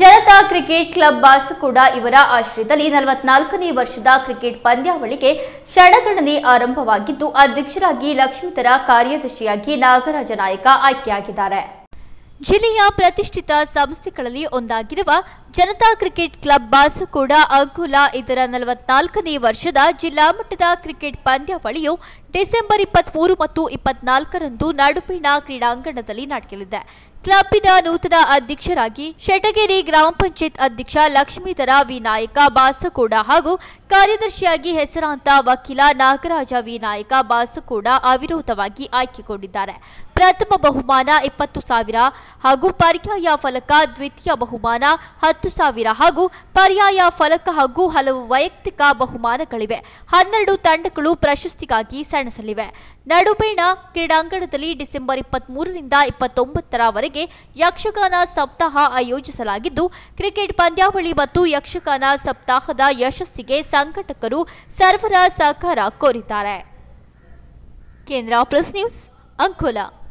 Janata cricket club ಬಾಸಕೋಡ ಇವರ ಆಶ್ರಯದಲ್ಲಿ ನಲವತ್ನಾಲ್ಕನೇ ವರ್ಷದ ಕ್ರಿಕೆಟ್ ಪಂದ್ಯಾವಳಿಗೆ ಕ್ಷಣಗಣನೆ ಆರಂಭವಾಗಿದ್ದು ಅಧ್ಯಕ್ಷರಾಗಿ ಲಕ್ಷ್ಮೀತರ ಕಾರ್ಯದರ್ಶಿಯಾಗಿ ನಾಗರಾಜ ನಾಯಕ ಆಯ್ಕೆಯಾಗಿದ್ದಾರೆ ಜಿಲ್ಲೆಯ ಪ್ರತಿಷ್ಠಿತ ಸಂಸ್ಥೆಗಳಲ್ಲಿ ಒಂದಾಗಿರುವ ಜನತಾ ಕ್ರಿಕೆಟ್ ಕ್ಲಬ್ ಬಾಸಕೋಡ ಅಕುಲಾ ಇದರ ನಲವತ್ನಾಲ್ಕನೇ ವರ್ಷದ ಜಿಲ್ಲಾ ಮಟ್ಟದ ಕ್ರಿಕೆಟ್ ಪಂದ್ಯಾವಳಿಯು ಡಿಸೆಂಬರ್ ಇಪ್ಪತ್ತ್ಮೂರು ಮತ್ತು ಇಪ್ಪತ್ನಾಲ್ಕರಂದು ನಡುಪಿಣ ಕ್ರೀಡಾಂಗಣದಲ್ಲಿ ನಡೆಯಲಿದೆ ಕ್ಲಬ್ಬಿನ ನೂತನ ಅಧ್ಯಕ್ಷರಾಗಿ ಶೆಟಗೇರಿ ಗ್ರಾಮ ಪಂಚಾಯತ್ ಅಧ್ಯಕ್ಷ ಲಕ್ಷ್ಮೀಧರ ವಿನಾಯಕ ಬಾಸಕೋಡ ಹಾಗೂ ಕಾರ್ಯದರ್ಶಿಯಾಗಿ ಹೆಸರಾಂತ ವಕೀಲ ನಾಗರಾಜ ವಿನಾಯಕ ಬಾಸಕೋಡ ಅವಿರೋಧವಾಗಿ ಆಯ್ಕೆಗೊಂಡಿದ್ದಾರೆ ಪ್ರಥಮ ಬಹುಮಾನ ಇಪ್ಪತ್ತು ಸಾವಿರ ಹಾಗೂ ಪರ್ಯಾಯ ಫಲಕ ದ್ವಿತೀಯ ಬಹುಮಾನ ಹತ್ತು ಸಾವಿರ ಹಾಗೂ ಪರ್ಯಾಯ ಫಲಕ ಹಾಗೂ ಹಲವು ವೈಯಕ್ತಿಕ ಬಹುಮಾನಗಳಿವೆ ಹನ್ನೆರಡು ತಂಡಗಳು ಪ್ರಶಸ್ತಿಗಾಗಿ ಸೆಣಸಲಿವೆ ನಡುಬೇಣ ಕ್ರೀಡಾಂಗಣದಲ್ಲಿ ಡಿಸೆಂಬರ್ ಇಪ್ಪತ್ತ್ ಮೂರರಿಂದ ಇಪ್ಪತ್ತೊಂಬತ್ತರವರೆಗೆ ಯಕ್ಷಗಾನ ಸಪ್ತಾಹ ಆಯೋಜಿಸಲಾಗಿದ್ದು ಕ್ರಿಕೆಟ್ ಪಂದ್ಯಾವಳಿ ಮತ್ತು ಯಕ್ಷಗಾನ ಸಪ್ತಾಹದ ಯಶಸ್ಸಿಗೆ ಸಂಘಟಕರು ಸರ್ವರ ಸಹಕಾರ ಕೋರಿದ್ದಾರೆ ಕೇಂದ್ರ ಪ್ರೆಸ್ ನ್ಯೂಸ್ ಅಂಕೋಲಾ